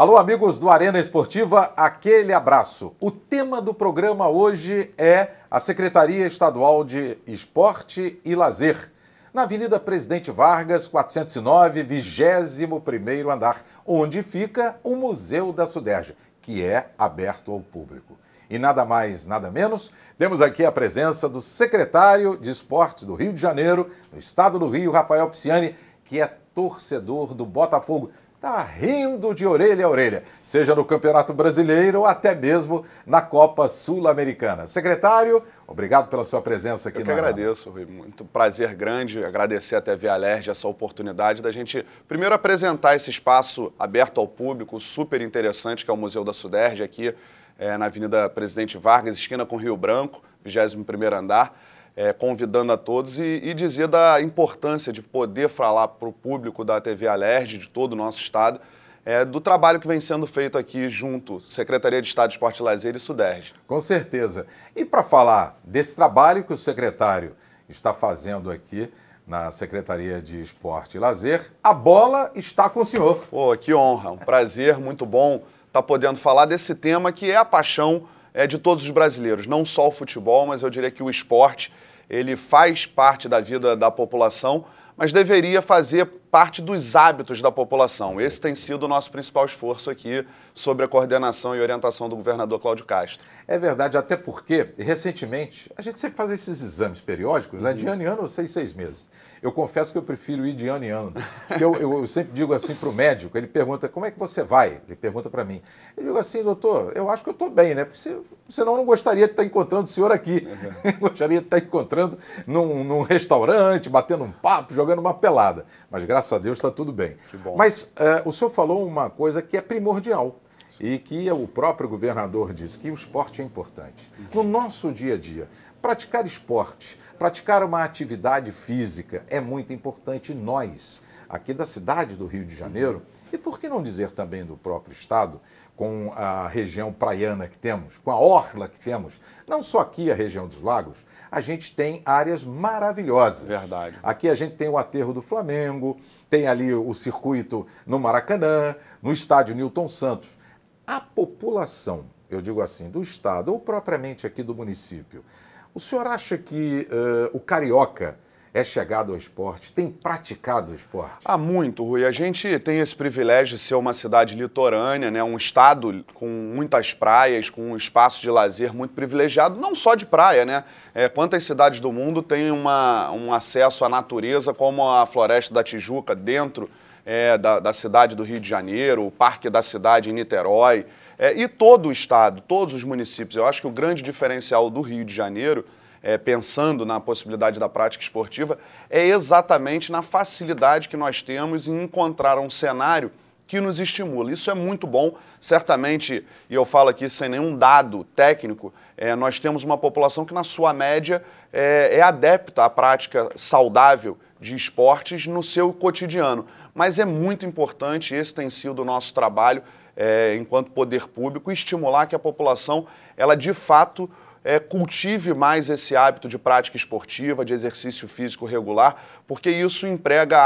Alô, amigos do Arena Esportiva, aquele abraço. O tema do programa hoje é a Secretaria Estadual de Esporte e Lazer, na Avenida Presidente Vargas, 409, 21º andar, onde fica o Museu da Suderja, que é aberto ao público. E nada mais, nada menos, temos aqui a presença do secretário de Esportes do Rio de Janeiro, no estado do Rio, Rafael Pisciani, que é torcedor do Botafogo está rindo de orelha a orelha, seja no Campeonato Brasileiro ou até mesmo na Copa Sul-Americana. Secretário, obrigado pela sua presença aqui. Eu que agradeço, Rui. Muito prazer grande agradecer até Via Alerj essa oportunidade da gente primeiro apresentar esse espaço aberto ao público, super interessante, que é o Museu da Suderge aqui é, na Avenida Presidente Vargas, esquina com Rio Branco, 21º andar é, convidando a todos e, e, dizer da importância de poder falar para o público da TV Alerj, de todo o nosso estado, é, do trabalho que vem sendo feito aqui junto, Secretaria de Estado de Esporte e Lazer e Suderj. Com certeza. E para falar desse trabalho que o secretário está fazendo aqui, na Secretaria de Esporte e Lazer. A bola está com o senhor. Pô, que honra, um prazer, muito bom estar tá podendo falar desse tema que é a paixão é, de todos os brasileiros, não só o futebol, mas eu diria que o esporte ele faz parte da vida da população, mas deveria fazer parte dos hábitos da população. Sim. Esse tem sido o nosso principal esforço aqui sobre a coordenação e orientação do governador Cláudio Castro. É verdade, até porque, recentemente, a gente sempre faz esses exames periódicos, né? de uhum. ano em ano, seis, seis meses. Eu confesso que eu prefiro ir de ano em ano. Eu, eu, eu sempre digo assim para o médico, ele pergunta, como é que você vai? Ele pergunta para mim. Eu digo assim, doutor, eu acho que eu estou bem, né? Porque senão eu não gostaria de estar encontrando o senhor aqui. Uhum. gostaria de estar encontrando num, num, restaurante, batendo um papo, jogando uma pelada. Mas graças a Deus está tudo bem. Mas uh, o senhor falou uma coisa que é primordial. E que o próprio governador disse que o esporte é importante. No nosso dia a dia, praticar esporte, praticar uma atividade física é muito importante. Nós, aqui da cidade do Rio de Janeiro, e por que não dizer também do próprio estado, com a região praiana que temos, com a orla que temos, não só aqui a região dos lagos, a gente tem áreas maravilhosas. Verdade. Aqui a gente tem o aterro do Flamengo, tem ali o circuito no Maracanã, no estádio Newton Santos. A população, eu digo assim, do Estado ou propriamente aqui do município, o senhor acha que uh, o carioca é chegado ao esporte, tem praticado o esporte? Há muito, Rui. A gente tem esse privilégio de ser uma cidade litorânea, né? um estado com muitas praias, com um espaço de lazer muito privilegiado, não só de praia, né? É, quantas cidades do mundo têm uma, um acesso à natureza como a Floresta da Tijuca dentro é, da, da, cidade do Rio de Janeiro, o Parque da Cidade em Niterói, é, e todo o estado, todos os municípios. Eu acho que o grande diferencial do Rio de Janeiro, é, pensando na possibilidade da prática esportiva, é exatamente na facilidade que nós temos em encontrar um cenário que nos estimula. Isso é muito bom, certamente, e eu falo aqui sem nenhum dado técnico, é, nós temos uma população que, na sua média, é, é adepta à prática saudável de esportes no seu cotidiano. Mas é muito importante, esse tem sido o nosso trabalho é, enquanto poder público, estimular que a população, ela de fato, é, cultive mais esse hábito de prática esportiva, de exercício físico regular, porque isso emprega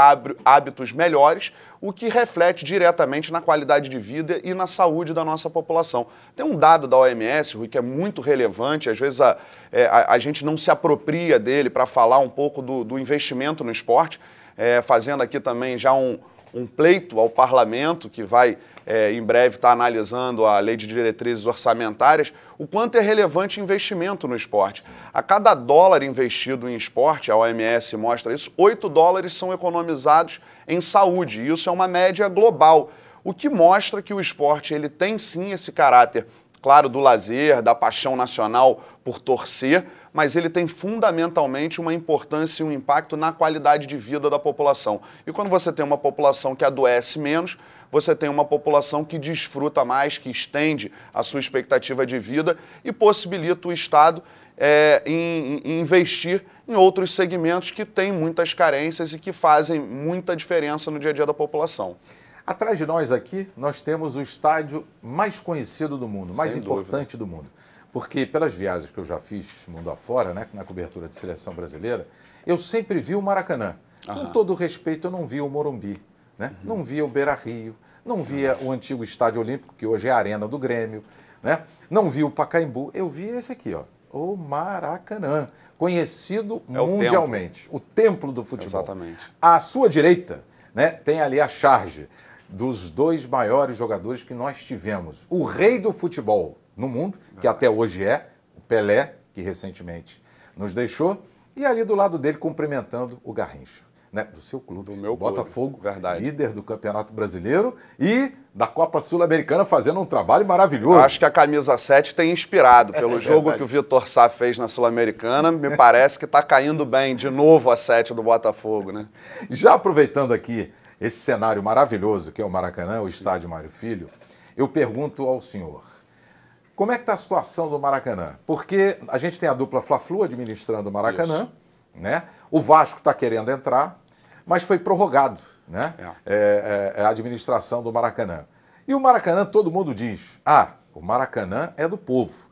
hábitos melhores, o que reflete diretamente na qualidade de vida e na saúde da nossa população. Tem um dado da OMS, Rui, que é muito relevante, às vezes a é, a, a, gente não se apropria dele para falar um pouco do, do investimento no esporte, é, fazendo aqui também já um, um pleito ao parlamento que vai é, em breve estar tá analisando a lei de diretrizes orçamentárias, o quanto é relevante investimento no esporte. A cada dólar investido em esporte, a OMS mostra isso, 8 dólares são economizados em saúde. Isso é uma média global, o que mostra que o esporte ele tem sim esse caráter claro, do lazer, da paixão nacional por torcer, mas ele tem fundamentalmente uma importância e um impacto na qualidade de vida da população. E quando você tem uma população que adoece menos, você tem uma população que desfruta mais, que estende a sua expectativa de vida e possibilita o Estado é, em, em investir em outros segmentos que têm muitas carências e que fazem muita diferença no dia a dia da população. Atrás de nós aqui, nós temos o estádio mais conhecido do mundo, mais Sem importante dúvida. do mundo. Porque pelas viagens que eu já fiz mundo afora, né, na cobertura de seleção brasileira, eu sempre vi o Maracanã. Aham. Com todo respeito, eu não vi o Morumbi, né? Uhum. não via o Beira-Rio, não via uhum. o antigo Estádio Olímpico, que hoje é a Arena do Grêmio, né? não vi o Pacaembu, eu vi esse aqui, ó, o Maracanã, conhecido é o mundialmente, templo. o templo. do futebol. Exatamente. À sua direita né, tem ali a charge dos dois maiores jogadores que nós tivemos. O rei do futebol no mundo, que até hoje é, o Pelé, que recentemente nos deixou, e ali do lado dele cumprimentando o Garrincha. Né, do seu clube, do meu Botafogo, clube, líder do Campeonato Brasileiro e da Copa Sul-Americana fazendo um trabalho maravilhoso. Acho que a camisa 7 tem inspirado é, pelo é, jogo que o Vitor Sá fez na Sul-Americana, me parece que está caindo bem de novo a 7 do Botafogo, né? Já aproveitando aqui esse cenário maravilhoso que é o Maracanã, o Sim. estádio Mário Filho, eu pergunto ao senhor, como é que está a situação do Maracanã? Porque a gente tem a dupla Fla-Flu administrando o Maracanã, Isso. né? O Vasco está querendo entrar, mas foi prorrogado, né? É. é. É, é, a administração do Maracanã. E o Maracanã, todo mundo diz, ah, o Maracanã é do povo.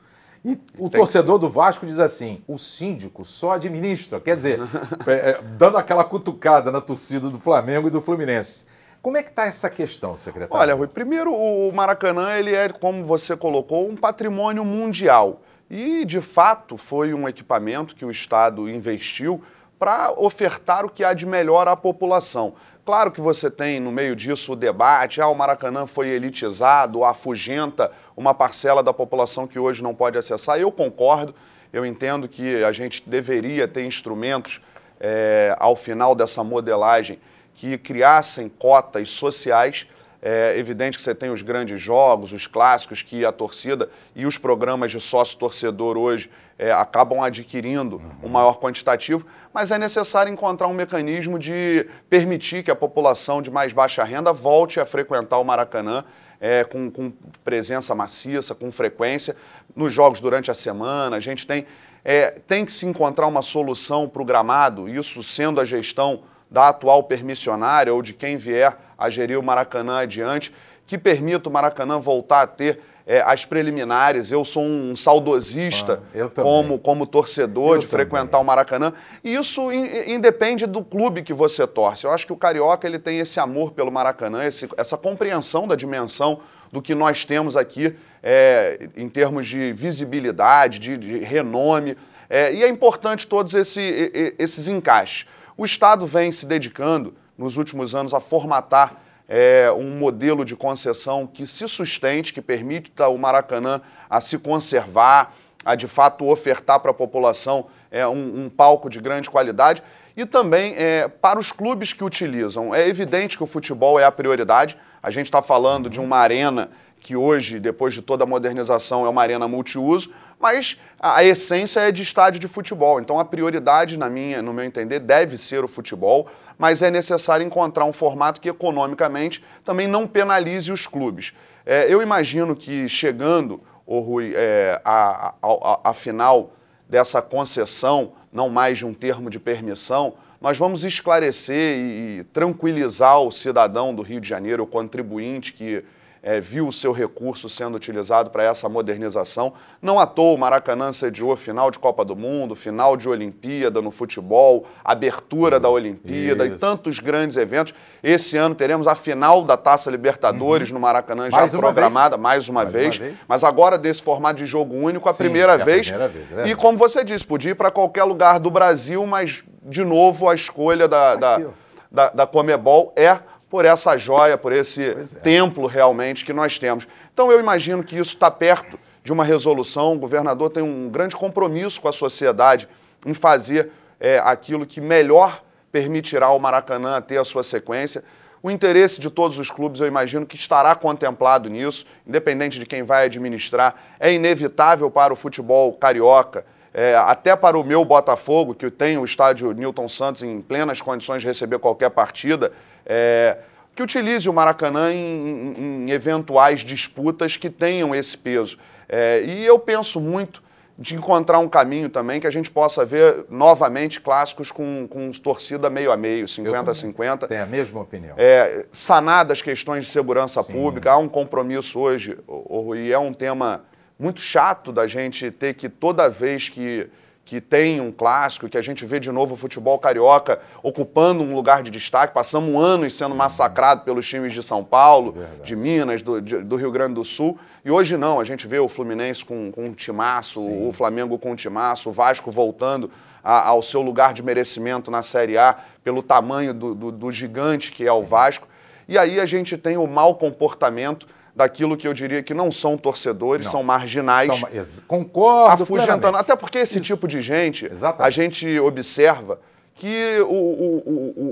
E o Tem torcedor do Vasco diz assim: o síndico só administra. Quer dizer, é, é, dando aquela cutucada na torcida do Flamengo e do Fluminense. Como é que está essa questão, secretário? Olha, Rui, primeiro o Maracanã ele é, como você colocou, um patrimônio mundial. E, de fato, foi um equipamento que o Estado investiu para ofertar o que há de melhor à população. Claro que você tem no meio disso o debate, ah, o Maracanã foi elitizado, afugenta uma parcela da população que hoje não pode acessar. Eu concordo, eu entendo que a gente deveria ter instrumentos é, ao final dessa modelagem que criassem cotas sociais. É evidente que você tem os grandes jogos, os clássicos que a torcida e os programas de sócio-torcedor hoje é, acabam adquirindo uhum. um maior quantitativo, mas é necessário encontrar um mecanismo de permitir que a população de mais baixa renda volte a frequentar o Maracanã é, com, com, presença maciça, com frequência, nos jogos durante a semana. A gente tem, é, tem que se encontrar uma solução para o gramado, isso sendo a gestão da atual permissionária ou de quem vier a gerir o Maracanã adiante, que permita o Maracanã voltar a ter é, as preliminares. Eu sou um saudosista ah, como, como torcedor eu de também. frequentar o Maracanã. E isso in, independe do clube que você torce. Eu acho que o carioca ele tem esse amor pelo Maracanã, esse, essa compreensão da dimensão do que nós temos aqui é, em termos de visibilidade, de, de renome. É, e é importante todos esse, esses encaixes. O Estado vem se dedicando, nos últimos anos, a formatar é, um modelo de concessão que se sustente, que permita o Maracanã a se conservar, a de fato ofertar para a população é, um, um, palco de grande qualidade e também é, para os clubes que utilizam. É evidente que o futebol é a prioridade. A gente está falando de uma arena que hoje, depois de toda a modernização, é uma arena multiuso, mas a essência é de estádio de futebol. Então a prioridade, na minha, no meu entender, deve ser o futebol, mas é necessário encontrar um formato que economicamente também não penalize os clubes. É, eu imagino que chegando, o Rui, é, a, a, a, a final dessa concessão, não mais de um termo de permissão, nós vamos esclarecer e, e tranquilizar o cidadão do Rio de Janeiro, o contribuinte que é, viu o seu recurso sendo utilizado para essa modernização. Não à toa o Maracanã sediou final de Copa do Mundo, final de Olimpíada no futebol, abertura uhum. da Olimpíada Isso. e tantos grandes eventos. Esse ano teremos a final da Taça Libertadores uhum. no Maracanã mais já programada, mais, uma, mais vez. uma, vez, mas agora desse formato de jogo único, a Sim, primeira é vez. Primeira vez é e como você disse, podia ir para qualquer lugar do Brasil, mas, de novo, a escolha da, da, da, da Comebol é por essa joia, por esse é. templo realmente que nós temos. Então eu imagino que isso está perto de uma resolução. O governador tem um grande compromisso com a sociedade em fazer é, aquilo que melhor permitirá ao Maracanã ter a sua sequência. O interesse de todos os clubes, eu imagino que estará contemplado nisso, independente de quem vai administrar. É inevitável para o futebol carioca, é, até para o meu Botafogo, que tem o estádio Newton Santos em plenas condições de receber qualquer partida é, que utilize o Maracanã em, em, em, eventuais disputas que tenham esse peso. É, e eu penso muito de encontrar um caminho também que a gente possa ver novamente clássicos com, com torcida meio a meio, 50 a 50. Tem a mesma opinião. É, sanar as questões de segurança Sim. pública. Há um compromisso hoje, e é um tema muito chato da gente ter que toda vez que que tem um clássico, que a gente vê de novo o futebol carioca ocupando um lugar de destaque. Passamos anos sendo massacrado pelos times de São Paulo, é Verdade. de Minas, do, de, do, Rio Grande do Sul. E hoje não, a gente vê o Fluminense com, com um timaço, Sim. o Flamengo com um timaço, o Vasco voltando a, ao seu lugar de merecimento na Série A pelo tamanho do, do, do gigante que é o Sim. Vasco. E aí a gente tem o mau comportamento daquilo que eu diria que não são torcedores, não. são marginais. São, concordo. Afugentando. Até porque esse Isso. tipo de gente, Exatamente. a gente observa que o, o,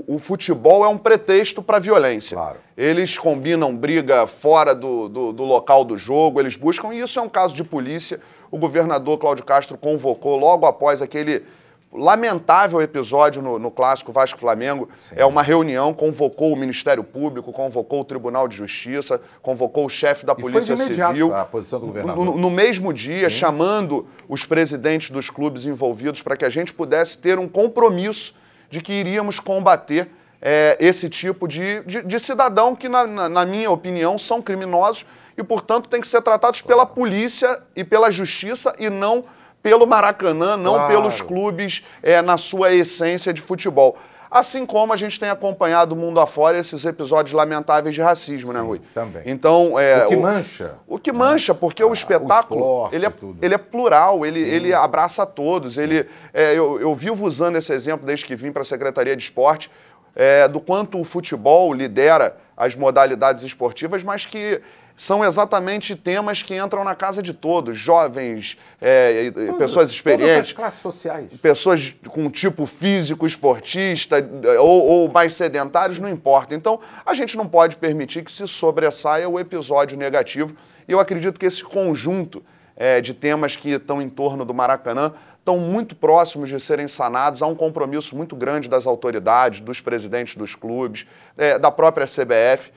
o, o, futebol é um pretexto para violência. Claro. Eles combinam briga fora do, do, do, local do jogo, eles buscam, e isso é um caso de polícia. O governador Cláudio Castro convocou logo após aquele lamentável episódio no, no clássico Vasco Flamengo. Sim. É uma reunião, convocou o Ministério Público, convocou o Tribunal de Justiça, convocou o chefe da e Polícia Civil. A posição do governador. No, no mesmo dia, Sim. chamando os presidentes dos clubes envolvidos para que a gente pudesse ter um compromisso de que iríamos combater é, esse tipo de, de, de cidadão que, na, na, na minha opinião, são criminosos e, portanto, têm que ser tratados pela polícia e pela justiça e não pelo Maracanã, não claro. pelos clubes é, na sua essência de futebol. Assim como a gente tem acompanhado o mundo afora esses episódios lamentáveis de racismo, né, Sim, né, Rui? Também. Então, é, o que mancha. O, que mancha, né? porque ah, o espetáculo ele, é, ele é plural, ele, ele abraça todos. Ele, é, eu, eu vivo usando esse exemplo desde que vim para a Secretaria de Esporte, é, do quanto o futebol lidera as modalidades esportivas, mas que são exatamente temas que entram na casa de todos: jovens, é, Tudo, pessoas experientes. Todas as classes sociais. Pessoas com tipo físico, esportista ou, ou mais sedentários, não importa. Então, a gente não pode permitir que se sobressaia o episódio negativo. E eu acredito que esse conjunto é, de temas que estão em torno do Maracanã estão muito próximos de serem sanados. Há um compromisso muito grande das autoridades, dos presidentes dos clubes, é, da própria CBF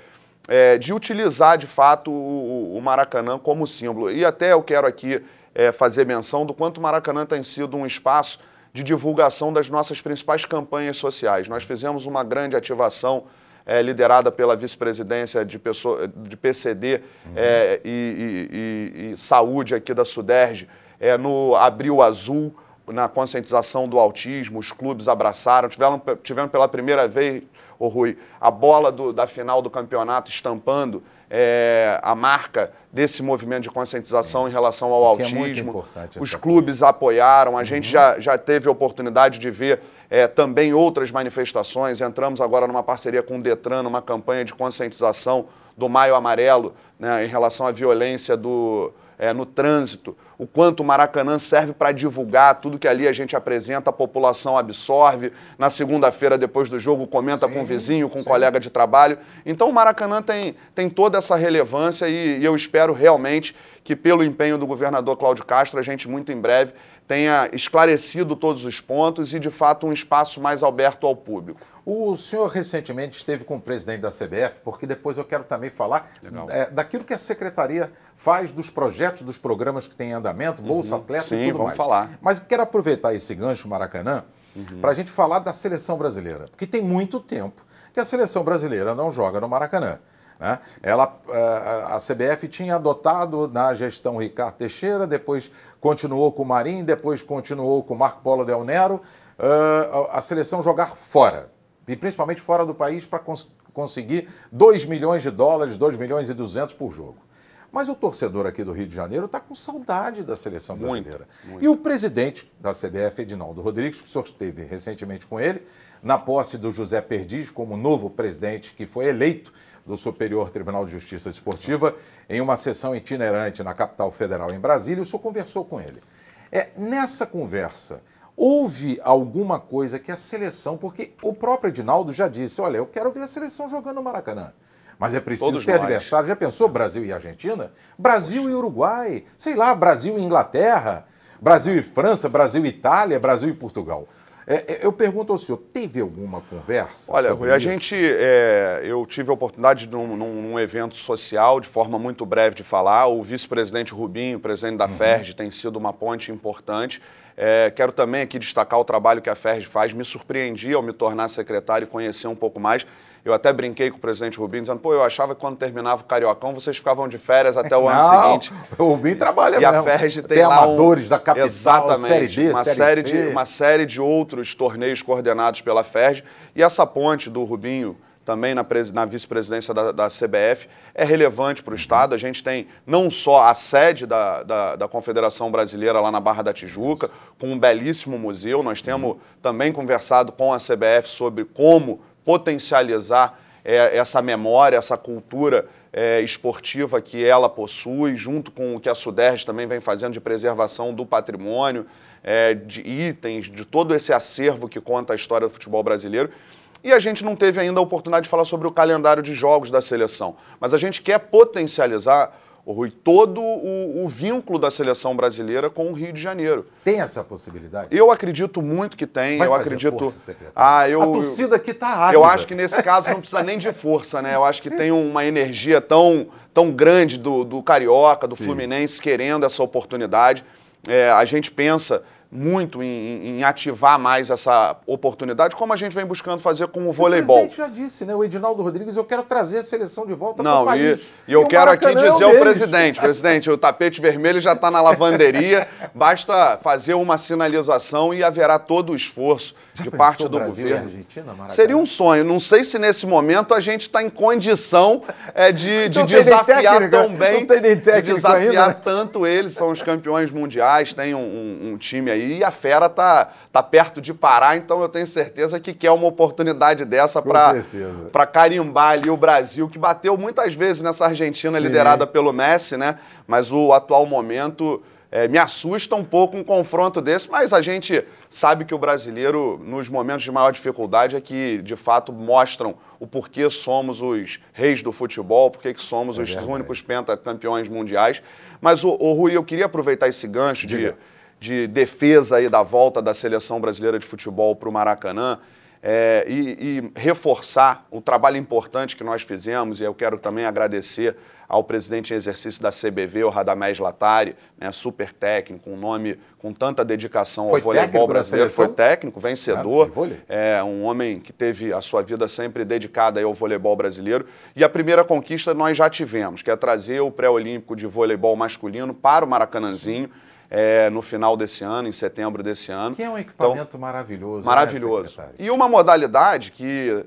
é, de utilizar de fato o, o, Maracanã como símbolo. E até eu quero aqui é, fazer menção do quanto o Maracanã tem sido um espaço de divulgação das nossas principais campanhas sociais. Nós fizemos uma grande ativação é, liderada pela vice-presidência de, pessoa, de PCD uhum. É, e, e, e, e, saúde aqui da Suderge é, no Abril Azul, na conscientização do autismo, os clubes abraçaram, tiveram, tiveram pela primeira vez o Rui, a bola do, da final do campeonato estampando é, a marca desse movimento de conscientização Sim. em relação ao é autismo. É Os clubes coisa. apoiaram, a uhum. gente já, já teve oportunidade de ver é, também outras manifestações. Entramos agora numa parceria com o Detran, numa campanha de conscientização do Maio Amarelo né, em relação à violência do, é, no trânsito o quanto o Maracanã serve para divulgar tudo que ali a gente apresenta, a população absorve. Na segunda-feira, depois do jogo, comenta sim, com o vizinho, com o um colega de trabalho. Então o Maracanã tem, tem toda essa relevância e, e eu espero realmente que, pelo empenho do governador Cláudio Castro, a gente muito em breve tenha esclarecido todos os pontos e, de fato, um espaço mais aberto ao público. O senhor recentemente esteve com o presidente da CBF, porque depois eu quero também falar é, daquilo que a secretaria faz dos projetos, dos programas que têm em andamento, uhum. Bolsa uhum. Atleta Sim, e tudo vamos mais. falar. Mas quero aproveitar esse gancho, Maracanã, uhum. para a gente falar da seleção brasileira, porque tem muito tempo que a seleção brasileira não joga no Maracanã. Né? Ela, eh, a CBF tinha adotado na gestão Ricardo Teixeira, depois continuou com o Marim, depois continuou com Marco Polo Del Nero, eh, a seleção jogar fora, e principalmente fora do país, para cons conseguir 2 milhões de dólares, 2 milhões e 200 por jogo. Mas o torcedor aqui do Rio de Janeiro está com saudade da seleção brasileira. Muito, muito. E o presidente da CBF, Edinaldo Rodrigues, que o senhor esteve recentemente com ele, na posse do José Perdiz como novo presidente que foi eleito do Superior Tribunal de Justiça Desportiva, em uma sessão itinerante na capital federal, em Brasília, o senhor conversou com ele. É, nessa conversa, houve alguma coisa que a seleção, porque o próprio Edinaldo já disse: olha, eu quero ver a seleção jogando no Maracanã. Mas é preciso Todos ter nós. adversário. Já pensou Brasil e Argentina? Brasil e Uruguai, sei lá, Brasil e Inglaterra, Brasil e França, Brasil e Itália, Brasil e Portugal. É, é, eu pergunto ao senhor, teve alguma conversa? Olha, Rui, a gente. É, eu tive a oportunidade num, num, evento social, de forma muito breve de falar. O vice-presidente Rubinho, presidente da uhum. FERJ, tem sido uma ponte importante. É, quero também aqui destacar o trabalho que a FERJ faz. Me surpreendi ao me tornar secretário e conhecer um pouco mais. Eu até brinquei com o presidente Rubinho, dizendo, pô, eu achava que quando terminava o Cariocão, vocês ficavam de férias até o Não, ano seguinte. o Rubinho trabalha e mesmo. E a Ferg tem, tem amadores um... da capital, Exatamente, Série B, uma série, série De, uma série de outros torneios coordenados pela Ferg. E essa ponte do Rubinho também na, na vice-presidência da, da, CBF, é relevante para o Estado. A gente tem não só a sede da, da, da, Confederação Brasileira lá na Barra da Tijuca, com um belíssimo museu, nós temos também conversado com a CBF sobre como potencializar é, essa memória, essa cultura é, esportiva que ela possui, junto com o que a Suderj também vem fazendo de preservação do patrimônio, é, de itens, de todo esse acervo que conta a história do futebol brasileiro. E a gente não teve ainda a oportunidade de falar sobre o calendário de jogos da seleção. Mas a gente quer potencializar o Rui, todo o, o, vínculo da seleção brasileira com o Rio de Janeiro. Tem essa possibilidade? Eu acredito muito que tem. Vai eu acredito. Força, ah, eu, a torcida aqui está ávida. Eu acho que nesse caso não precisa nem de força, né? Eu acho que tem uma energia tão, tão grande do, do carioca, do Sim. Fluminense querendo essa oportunidade. É, a gente pensa muito em, em, ativar mais essa oportunidade, como a gente vem buscando fazer com o voleibol. O presidente já disse, né? O Edinaldo Rodrigues, eu quero trazer a seleção de volta para o país. E, e eu e quero aqui é dizer é ao presidente, presidente, o tapete vermelho já está na lavanderia, basta fazer uma sinalização e haverá todo o esforço já de parte do Brasil governo. Argentina, Seria um sonho. Não sei se nesse momento a gente está em condição é, de, de desafiar tão bem, de desafiar ainda. Né? tanto eles. São os campeões mundiais, tem um, um, um time aí e a fera tá, tá perto de parar. Então eu tenho certeza que quer uma oportunidade dessa para carimbar ali o Brasil, que bateu muitas vezes nessa Argentina Sim. liderada pelo Messi, né? Mas o atual momento é, me assusta um pouco um confronto desse, mas a gente sabe que o brasileiro, nos momentos de maior dificuldade, é que de fato mostram o porquê somos os reis do futebol, porquê que somos é os verdade. únicos pentacampeões mundiais. Mas, o, o, Rui, eu queria aproveitar esse gancho de, de, defesa aí da volta da seleção brasileira de futebol para o Maracanã. É, e, e reforçar o trabalho importante que nós fizemos, e eu quero também agradecer ao presidente em exercício da CBV, o Radamés Latari, né, super técnico, um nome com tanta dedicação foi ao voleibol brasileiro, foi técnico, vencedor, ah, é, um homem que teve a sua vida sempre dedicada ao voleibol brasileiro. E a primeira conquista nós já tivemos, que é trazer o pré-olímpico de voleibol masculino para o Maracanãzinho. É, no final desse ano, em setembro desse ano. Que é um então, equipamento então, maravilhoso. Maravilhoso. Né, e uma modalidade que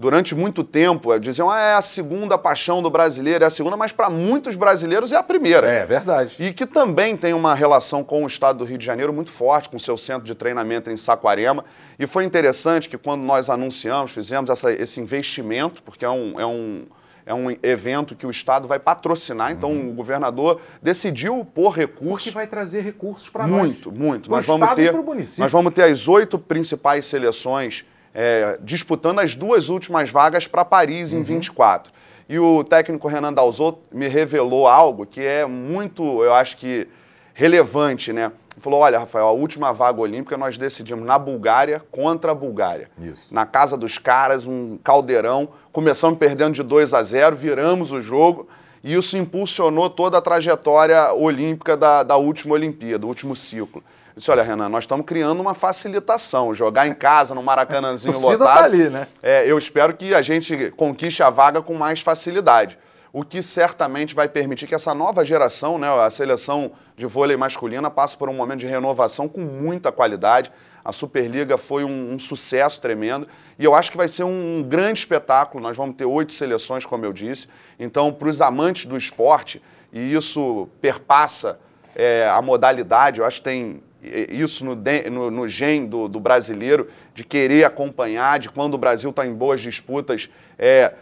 durante muito tempo, eh, diziam, ah, é a segunda paixão do brasileiro, é a segunda, mas para muitos brasileiros é a primeira. É, verdade. E que também tem uma relação com o estado do Rio de Janeiro muito forte, com seu centro de treinamento em Saquarema. E foi interessante que quando nós anunciamos, fizemos essa, esse investimento, porque é um, é, um, é um evento que o Estado vai patrocinar, então uhum. o governador decidiu pôr recursos. Porque vai trazer recursos para nós. Muito, muito. Pro nós vamos, ter, nós vamos ter as oito principais seleções é, disputando as duas últimas vagas para Paris em uhum. 24. E o técnico Renan Dalzot me revelou algo que é muito, eu acho que, relevante, né? Ele falou: olha, Rafael, a última vaga olímpica nós decidimos na Bulgária contra a Bulgária. Isso. Na casa dos caras, um caldeirão. Começamos perdendo de 2 a 0, viramos o jogo. E isso impulsionou toda a trajetória olímpica da, da última Olimpíada, do último ciclo disse, olha, Renan, nós estamos criando uma facilitação. Jogar em casa, no Maracanãzinho tá lotado. Tá ali, né? É, eu espero que a gente conquiste a vaga com mais facilidade. O que certamente vai permitir que essa nova geração, né, a seleção de vôlei masculina, passe por um momento de renovação com muita qualidade. A Superliga foi um, um sucesso tremendo e eu acho que vai ser um, um grande espetáculo. Nós vamos ter oito seleções, como eu disse. Então, para os amantes do esporte, e isso perpassa é, a modalidade, eu acho que tem isso no, no, no gen do, do, brasileiro, de querer acompanhar, de quando o Brasil está em boas disputas, é,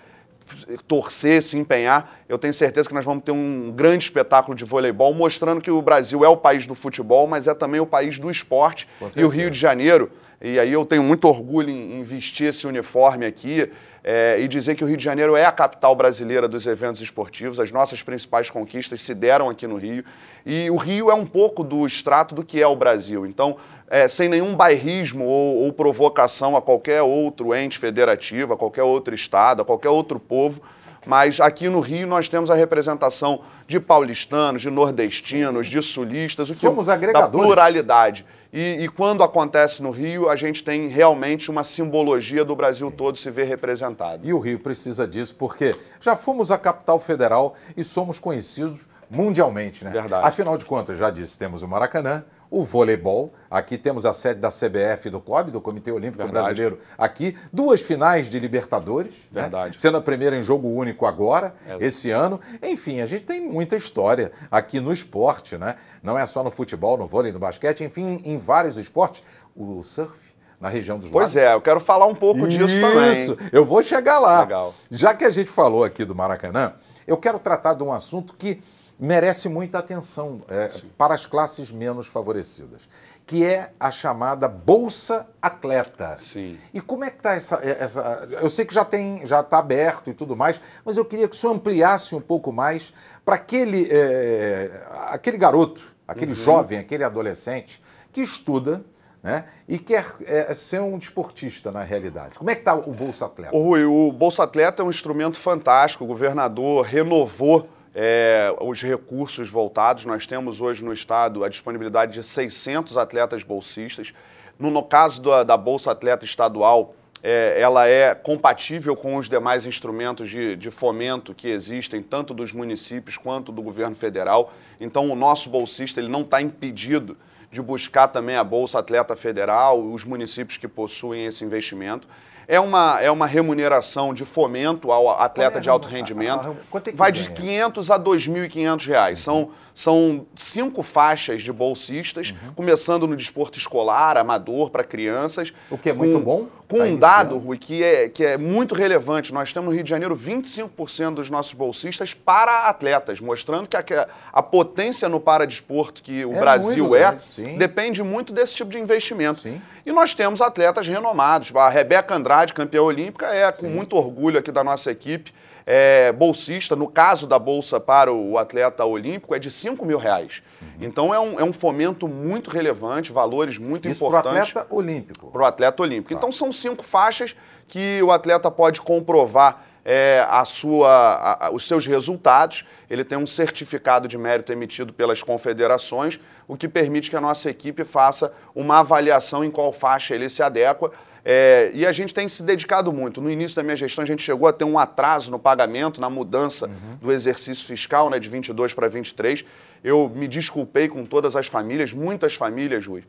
torcer, se empenhar. Eu tenho certeza que nós vamos ter um grande espetáculo de voleibol, mostrando que o Brasil é o país do futebol, mas é também o país do esporte. E o Rio de Janeiro e aí eu tenho muito orgulho em, em vestir esse uniforme aqui. É, e dizer que o Rio de Janeiro é a capital brasileira dos eventos esportivos, as nossas principais conquistas se deram aqui no Rio. E o Rio é um pouco do extrato do que é o Brasil. Então, é, sem nenhum bairrismo ou, ou, provocação a qualquer outro ente federativo, a qualquer outro estado, a qualquer outro povo, mas aqui no Rio nós temos a representação de paulistanos, de nordestinos, de sulistas, o que Somos agregadores. da pluralidade. E, e, quando acontece no Rio, a gente tem realmente uma simbologia do Brasil Sim. todo se ver representado. E o Rio precisa disso, porque já fomos a capital federal e somos conhecidos mundialmente, né? Verdade. Afinal de contas, já disse, temos o Maracanã, o voleibol. Aqui temos a sede da CBF do COB, do Comitê Olímpico Verdade. Brasileiro, aqui. Duas finais de Libertadores. Né? Verdade. Né? Sendo a primeira em jogo único agora, é. esse ano. Enfim, a gente tem muita história aqui no esporte, né? Não é só no futebol, no vôlei, no basquete, enfim, em vários esportes. O surf na região dos pois Pois é, eu quero falar um pouco Isso, disso também. Isso, eu vou chegar lá. Legal. Já que a gente falou aqui do Maracanã, eu quero tratar de um assunto que merece muita atenção é, para as classes menos favorecidas, que é a chamada Bolsa Atleta. Sim. E como é que está essa, é, essa, Eu sei que já tem, já está aberto e tudo mais, mas eu queria que o senhor ampliasse um pouco mais para aquele, é, aquele garoto, aquele uhum. jovem, aquele adolescente que estuda, né? E quer é, ser um desportista na realidade. Como é que está o Bolsa Atleta? O Rui, o Bolsa Atleta é um instrumento fantástico. O governador renovou é, os recursos voltados. Nós temos hoje no Estado a disponibilidade de 600 atletas bolsistas. No, no caso da, da, Bolsa Atleta Estadual, é, ela é compatível com os demais instrumentos de, de fomento que existem, tanto dos municípios quanto do governo federal. Então, o nosso bolsista ele não está impedido de buscar também a Bolsa Atleta Federal, os municípios que possuem esse investimento. É uma, é uma remuneração de fomento ao atleta é de alto rendimento. A, a, a, vai de ganha? 500 a 2.500 reais. Uhum. São são cinco faixas de bolsistas, uhum. começando no desporto escolar, amador, para crianças. O que é muito com, bom. Com tá um dado, Rui, que é, que é muito relevante. Nós temos no Rio de Janeiro 25% dos nossos bolsistas para atletas, mostrando que a, a potência no paradesporto que o é Brasil é, Sim. depende muito desse tipo de investimento. Sim. E nós temos atletas renomados. A Rebeca Andrade, campeã olímpica, é com Sim. muito orgulho aqui da nossa equipe é, bolsista, no caso da bolsa para o atleta olímpico, é de 5 mil reais. Uhum. Então é um, é um fomento muito relevante, valores muito Isso importantes. Para o atleta olímpico. Para o atleta olímpico. Tá. Então são cinco faixas que o atleta pode comprovar é, a sua, a, a, os seus resultados. Ele tem um certificado de mérito emitido pelas confederações, o que permite que a nossa equipe faça uma avaliação em qual faixa ele se adequa é, e a gente tem se dedicado muito. No início da minha gestão, a gente chegou a ter um atraso no pagamento, na mudança uhum. do exercício fiscal, né, de 22 para 23. Eu me desculpei com todas as famílias, muitas famílias, Rui,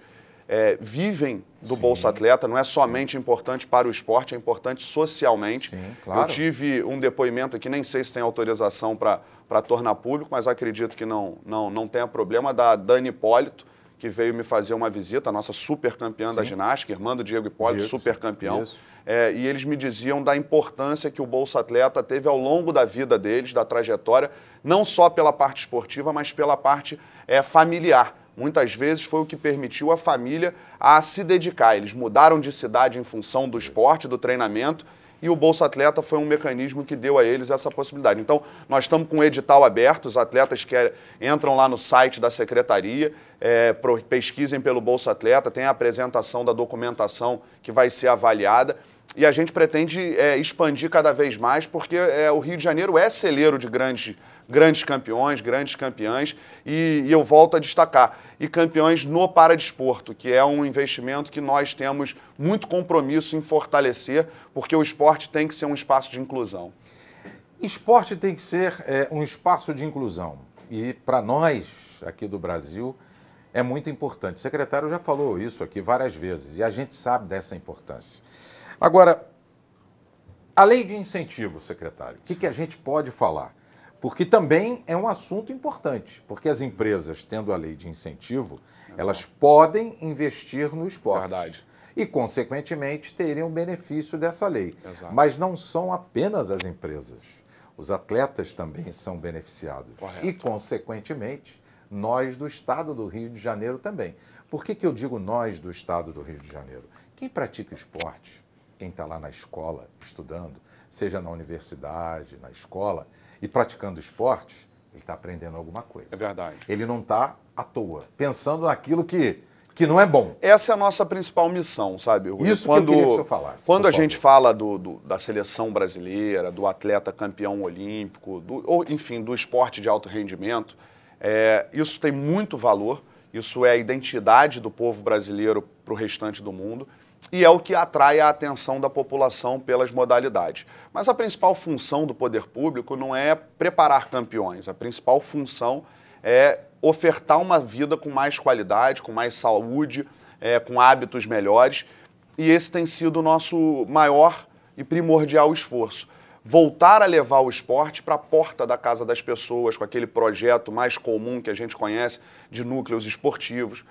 é, vivem do Sim. Bolsa Atleta, não é somente importante para o esporte, é importante socialmente. Sim, claro. Eu tive um depoimento aqui, nem sei se tem autorização para tornar público, mas acredito que não, não, não tenha problema, da Dani Hipólito, que veio me fazer uma visita, a nossa super campeã Sim. da ginástica, irmã do Diego Hipólito, Diego. super campeão. É, e eles me diziam da importância que o Bolsa Atleta teve ao longo da vida deles, da trajetória, não só pela parte esportiva, mas pela parte é, familiar. Muitas vezes foi o que permitiu a família a se dedicar. Eles mudaram de cidade em função do esporte, do treinamento, e o Bolsa Atleta foi um mecanismo que deu a eles essa possibilidade. Então, nós estamos com o edital aberto, os atletas que é, entram lá no site da secretaria, é, pesquisem pelo Bolsa Atleta, tem a apresentação da documentação que vai ser avaliada. E a gente pretende é, expandir cada vez mais, porque é, o Rio de Janeiro é celeiro de grandes, grandes campeões, grandes campeãs, e, e eu volto a destacar e campeões no paradesporto, que é um investimento que nós temos muito compromisso em fortalecer, porque o esporte tem que ser um espaço de inclusão. Esporte tem que ser é, um espaço de inclusão. E para nós, aqui do Brasil, é muito importante. O secretário já falou isso aqui várias vezes e a gente sabe dessa importância. Agora, a lei de incentivo, secretário, o que, que a gente pode falar? Porque também é um assunto importante, porque as empresas, tendo a lei de incentivo, é elas podem investir no esporte. Verdade. E, consequentemente, teriam benefício dessa lei. Exato. Mas não são apenas as empresas. Os atletas também são beneficiados. Correto. E, consequentemente, nós do Estado do Rio de Janeiro também. Por que, que eu digo nós do Estado do Rio de Janeiro? Quem pratica esporte, quem está lá na escola estudando, seja na universidade, na escola, e praticando esportes, ele está aprendendo alguma coisa. É verdade. Ele não está à toa, pensando naquilo que, que não é bom. Essa é a nossa principal missão, sabe? Rui? Isso quando, que eu queria que você falasse. Quando a gente fala do, do, da seleção brasileira, do atleta campeão olímpico, do, ou enfim, do esporte de alto rendimento, é, isso tem muito valor, isso é a identidade do povo brasileiro para o restante do mundo e é o que atrai a atenção da população pelas modalidades. Mas a principal função do poder público não é preparar campeões, a principal função é ofertar uma vida com mais qualidade, com mais saúde, é, com hábitos melhores. E esse tem sido o nosso maior e primordial esforço. Voltar a levar o esporte para a porta da casa das pessoas, com aquele projeto mais comum que a gente conhece de núcleos esportivos,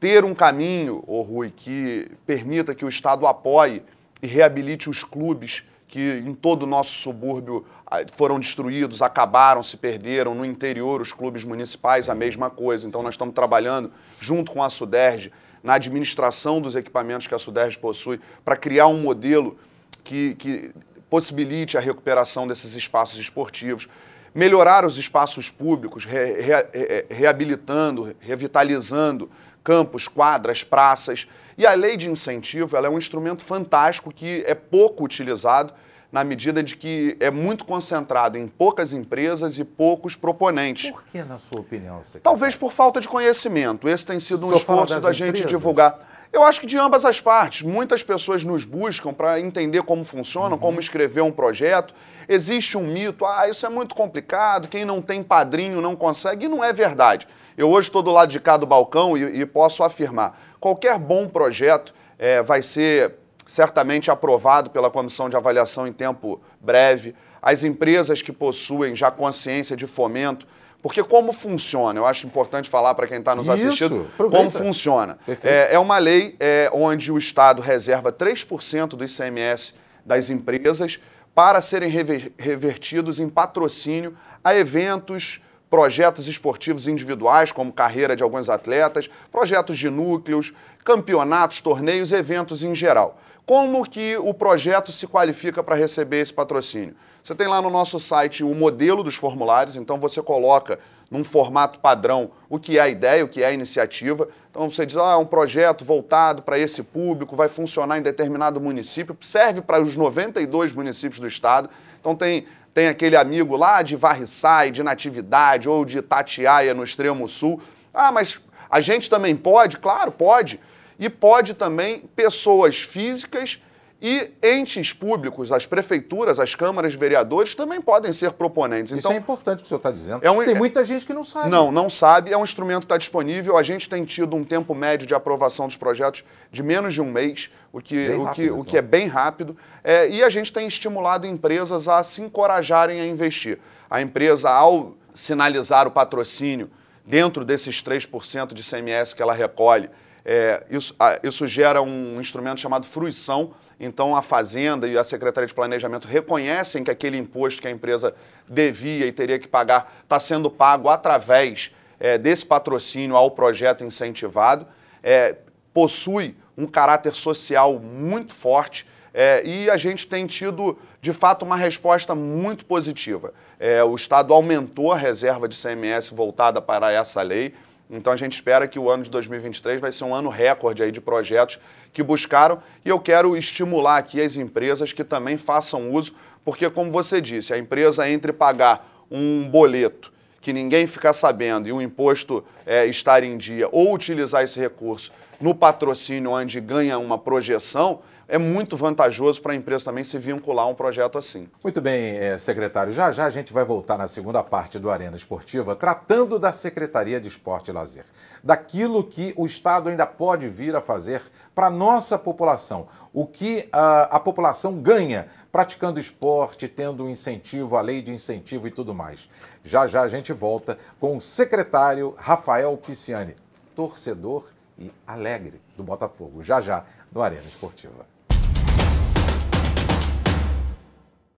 ter um caminho, ô Rui, que permita que o Estado apoie e reabilite os clubes que em todo o nosso subúrbio ah, foram destruídos, acabaram, se perderam. No interior, os clubes municipais, a mesma coisa. Então, nós estamos trabalhando junto com a Suderg na administração dos equipamentos que a Suderg possui para criar um modelo que, que possibilite a recuperação desses espaços esportivos melhorar os espaços públicos, re, re, reabilitando, revitalizando campos, quadras, praças. E a lei de incentivo é um instrumento fantástico que é pouco utilizado na medida de que é muito concentrado em poucas empresas e poucos proponentes. Por que, na sua opinião, secretário? Talvez por falta de conhecimento. Esse tem sido um Só esforço da gente empresas? divulgar. Eu acho que de ambas as partes. Muitas pessoas nos buscam para entender como funciona, uhum. como escrever um projeto. Existe um mito, ah, isso é muito complicado, quem não tem padrinho não consegue, e não é verdade. Eu hoje estou do lado de cá do balcão e, e posso afirmar: qualquer bom projeto é, vai ser certamente aprovado pela comissão de avaliação em tempo breve. As empresas que possuem já consciência de fomento, porque como funciona? Eu acho importante falar para quem está nos assistindo como funciona. É, é, uma lei é, onde o Estado reserva 3% do ICMS das empresas para serem revertidos em patrocínio a eventos, projetos esportivos individuais, como carreira de alguns atletas, projetos de núcleos, campeonatos, torneios, eventos em geral. Como que o projeto se qualifica para receber esse patrocínio? Você tem lá no nosso site o modelo dos formulários, então você coloca num formato padrão o que é a ideia, o que é a iniciativa. Então você diz, ah, é um projeto voltado para esse público, vai funcionar em determinado município, serve para os 92 municípios do estado. Então tem tem aquele amigo lá de Varriçai, de Natividade ou de Itatiaia, no extremo sul. Ah, mas a gente também pode? Claro, pode. E pode também pessoas físicas e entes públicos, as prefeituras, as câmaras de vereadores também podem ser proponentes. Então, Isso é importante o que o senhor está dizendo. É um, tem muita gente que não sabe. Não, não sabe. É um instrumento que está disponível. A gente tem tido um tempo médio de aprovação dos projetos de menos de um mês, o que, o que, então. o que é bem rápido. É, e a gente tem estimulado empresas a se encorajarem a investir. A empresa, ao sinalizar o patrocínio dentro desses 3% de CMS que ela recolhe, é, isso, isso gera um instrumento chamado fruição então, a Fazenda e a Secretaria de Planejamento reconhecem que aquele imposto que a empresa devia e teria que pagar está sendo pago através é, desse patrocínio ao projeto incentivado. É, possui um caráter social muito forte é, e a gente tem tido, de fato, uma resposta muito positiva. É, o Estado aumentou a reserva de CMS voltada para essa lei. Então a gente espera que o ano de 2023 vai ser um ano recorde aí de projetos que buscaram e eu quero estimular aqui as empresas que também façam uso, porque como você disse, a empresa entre pagar um boleto que ninguém ficar sabendo e o imposto é, estar em dia ou utilizar esse recurso no patrocínio onde ganha uma projeção, é muito vantajoso para a empresa também se vincular a um projeto assim. Muito bem, eh, secretário. Já já a gente vai voltar na segunda parte do Arena Esportiva tratando da Secretaria de Esporte e Lazer, daquilo que o Estado ainda pode vir a fazer para nossa população, o que a, ah, a população ganha praticando esporte, tendo incentivo, a lei de incentivo e tudo mais. Já já a gente volta com o secretário Rafael Pisciani, torcedor e alegre do Botafogo. Já já no Arena Esportiva.